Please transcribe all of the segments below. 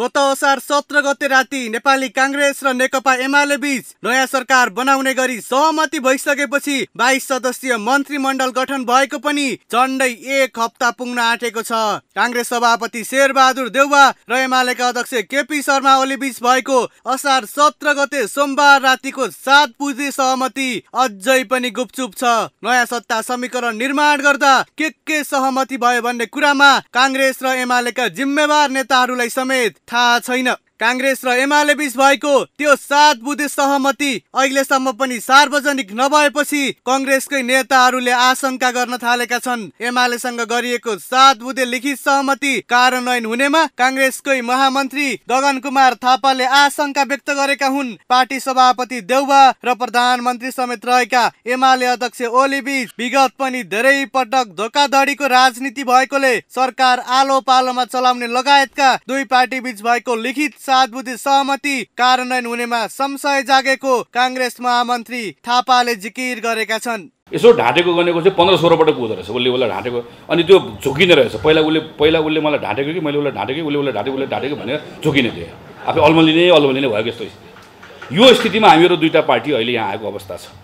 गत असार सत्र गते राति नेपाली काङ्ग्रेस र नेकपा एमाले बीच नयाँ सरकार बनाउने गरी सहमति भइसकेपछि बाइस सदस्यीय मन्त्रीमण्डल गठन भएको पनि झन्डै एक हप्ता पुग्न आँटेको छ काङ्ग्रेस सभापति शेरबहादुर देउवा र एमालेका अध्यक्ष केपी शर्मा ओली बीच भएको असार सत्र गते सोमबार रातिको सात पुजे सहमति अझै पनि गुपचुप छ नयाँ सत्ता समीकरण निर्माण गर्दा के के सहमति भयो भन्ने कुरामा काङ्ग्रेस र एमालेका जिम्मेवार नेताहरूलाई समेत थाहा छैन काङ्ग्रेस र एमाले बीच भएको त्यो सात बुधे सहमति अहिलेसम्म पनि सार्वजनिक नभएपछि कङ्ग्रेसकै नेताहरूले आशंका गर्न थालेका छन् एमालेसँग गरिएको सात बुधे लिखित सहमति कार्यान्वयन हुनेमा काङ्ग्रेसकै महामन्त्री गगन कुमार थापाले आशंका व्यक्त गरेका हुन् पार्टी सभापति देउवा र प्रधानमन्त्री समेत रहेका एमाले अध्यक्ष ओली बीच विगत पनि धेरै पटक धोकाधडीको राजनीति भएकोले सरकार आलो पालोमा चलाउने लगायतका दुई पार्टी बीच भएको लिखित बुद्धि सहमति कार्यान्वयन हुनेमा संशय जागेको काङ्ग्रेस महामन्त्री थापाले जिकिर गरेका छन् यसो ढाँटेको गनेको चाहिँ पन्ध्र सोह्रपटक कुदो रहेछ उसले उसलाई ढाँटेको अनि त्यो झुकिने रहेछ पहिला उसले पहिला उसले मलाई ढाँटेको कि मैले उसलाई ढाँटेको उसले उसलाई ढाँटेको उसले ढाँटेको भनेर झुकिने थिएँ आफै अल्मलिने अल्मलिने भएको यस्तो यो स्थितिमा हामीहरू दुईवटा पार्टी अहिले यहाँ आएको अवस्था छ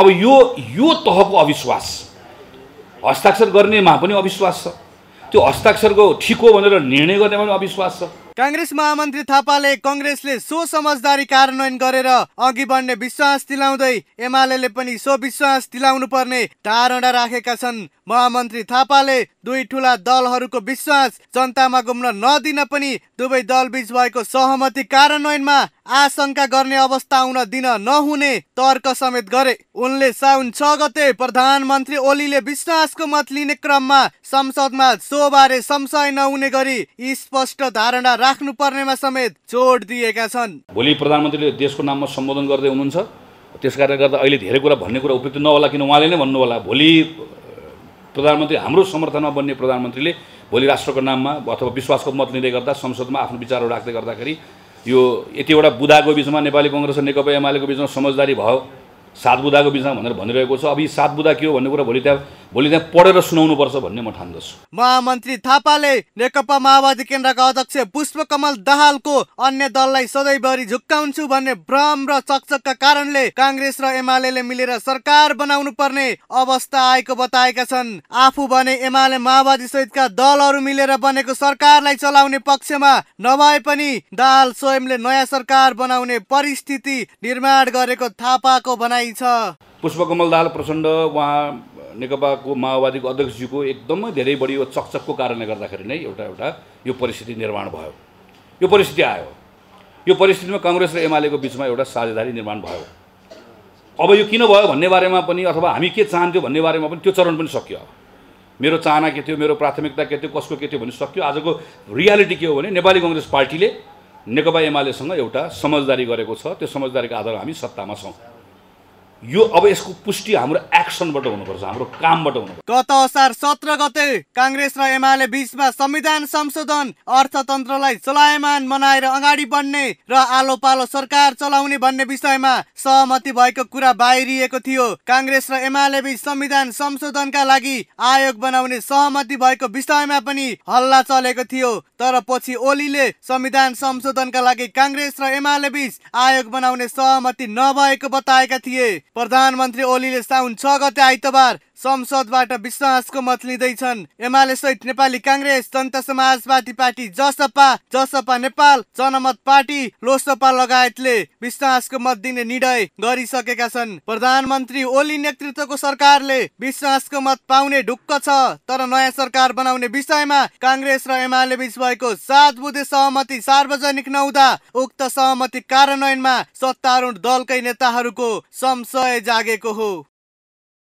अब यो यो तहको अविश्वास हस्ताक्षर गर्नेमा पनि अविश्वास छ त्यो हस्ताक्षरको ठिक हो भनेर निर्णय गर्नेमा पनि अविश्वास छ काङ्ग्रेस महामन्त्री थापाले कङ्ग्रेसले सो समझदारी कार्यान्वयन गरेर अघि बढ्ने विश्वास दिलाउँदै एमाले पनि सो विश्वास दिलाउनु पर्ने धारणा राखेका छन् महामन्त्री थापाले दुई ठुला दलहरूको विश्वास जनतामा घुम्न नदिन पनि दुवै दलबीच भएको सहमति कार्यान्वयनमा आशंका गर्ने अवस्था आउन दिन नहुने तर्क समेत गरे उनले साउन छ गते प्रधानमन्त्री ओलीले विश्वासको मत लिने क्रममा संसदमा सोबारे संशय नहुने गरी स्पष्ट धारणा राख्नु पर्नेमा समेत जोड दिएका छन् भोलि प्रधानमन्त्रीले देशको नाममा सम्बोधन गर्दै हुनुहुन्छ त्यस कारणले गर्दा अहिले धेरै कुरा भन्ने कुरा उपयुक्त नहोला किन उहाँले नै भन्नु होला भोलि प्रधानमन्त्री हाम्रो समर्थनमा बन्ने प्रधानमन्त्रीले भोलि राष्ट्रको नाममा अथवा विश्वासको मत लिँदै गर्दा संसदमा आफ्नो विचारहरू राख्दै गर्दाखेरि यो यतिवटा बुधाको बिचमा नेपाली कङ्ग्रेस र नेकपा एमालेको बिचमा समझदारी भयो सात बुधाको बिचमा भनेर भनिरहेको छ अब यी सात बुधा के हो भन्ने कुरा भोलि त्यहाँ भोलि त्यहाँ पढेर सुनाउनुपर्छ भन्ने म ठान्दछु महामन्त्री थापाले नेकपा माओवादी केन्द्रका अध्यक्ष पुष्पकमल दाहालको अन्य दललाई सधैँभरि झुक्काउँछु भन्ने भ्रम र चकचकका कारणले काङ्ग्रेस र एमाले मिलेर सरकार बनाउनु पर्ने अवस्था आएको बताएका छन् आफू भने एमाले माओवादी सहितका दलहरू मिलेर बनेको सरकारलाई चलाउने पक्षमा नभए पनि दाहाल स्वयंले नयाँ सरकार बनाउने परिस्थिति निर्माण गरेको थापाको भनाइ छ पुष्पकमल दाहाल प्रचण्ड उहाँ नेकपाको माओवादीको अध्यक्षज्यूको एकदमै धेरै बढी यो चकचकको कारणले गर्दाखेरि नै एउटा एउटा यो परिस्थिति निर्माण भयो यो परिस्थिति आयो यो परिस्थितिमा कङ्ग्रेस र एमालेको बिचमा एउटा साझेदारी निर्माण भयो अब यो किन भयो भन्ने बारेमा पनि अथवा हामी के चाहन्थ्यौँ भन्ने बारेमा पनि त्यो चरण पनि सकियो मेरो चाहना के थियो मेरो प्राथमिकता के थियो कसको के थियो भने सक्यो आजको रियालिटी के हो भने नेपाली कङ्ग्रेस पार्टीले नेकपा एमालेसँग एउटा समझदारी गरेको छ त्यो समझदारीको आधारमा हामी सत्तामा छौँ यो अब यसको पुष्टि हाम्रो एक्सनबाट हुनुपर्छ हाम्रो कामबाट हुनुपर्छ गत असार सत्र गते काङ्ग्रेस र एमाले बिचमा संविधान संशोधन अर्थतन्त्रलाई चलायमान बनाएर अगाडि बढ्ने र आलो पालो सरकार चलाउने भन्ने विषयमा सहमति भएको कुरा बाहिरिएको थियो काङ्ग्रेस र एमाले बीच संविधान संशोधनका लागि आयोग बनाउने सहमति भएको विषयमा पनि हल्ला चलेको थियो तर पछि ओलीले संविधान संशोधनका लागि काङ्ग्रेस र एमाले बीच आयोग बनाउने सहमति नभएको बताएका थिए प्रधानमन्त्री ओलीले साउन छ गते आइतबार संसदबाट विश्वासको मत लिँदैछन् एमाले सहित नेपाली काङ्ग्रेस जनता समाजवादी पार्टी जसपा जसपा नेपाल जनमत पार्टी लोसपा लगायतले विश्वासको मत दिने निर्णय गरिसकेका छन् प्रधानमन्त्री ओली नेतृत्वको सरकारले विश्वासको मत पाउने ढुक्क छ तर नयाँ सरकार बनाउने विषयमा काङ्ग्रेस र एमाले बीच भएको सात बुधे सहमति सार्वजनिक नहुँदा उक्त सहमति कार्यान्वयनमा सत्तारूढ दलकै नेताहरूको संशय जागेको हो